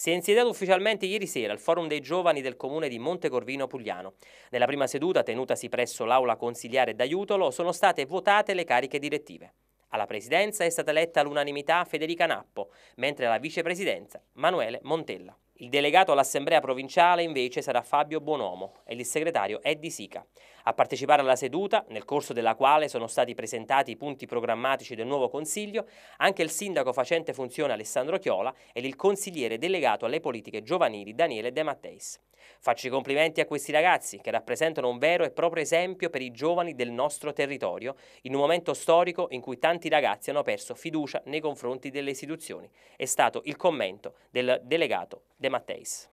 Si è insediato ufficialmente ieri sera al Forum dei Giovani del Comune di Montecorvino Pugliano. Nella prima seduta, tenutasi presso l'aula consiliare d'aiutolo, sono state votate le cariche direttive. Alla presidenza è stata eletta all'unanimità Federica Nappo, mentre alla vicepresidenza Manuele Montella. Il delegato all'assemblea provinciale invece sarà Fabio Buonomo e il segretario Eddie Sica. A partecipare alla seduta, nel corso della quale sono stati presentati i punti programmatici del nuovo Consiglio, anche il sindaco facente funzione Alessandro Chiola ed il consigliere delegato alle politiche giovanili Daniele De Matteis. Faccio i complimenti a questi ragazzi che rappresentano un vero e proprio esempio per i giovani del nostro territorio in un momento storico in cui tanti ragazzi hanno perso fiducia nei confronti delle istituzioni. È stato il commento del delegato De Matteis.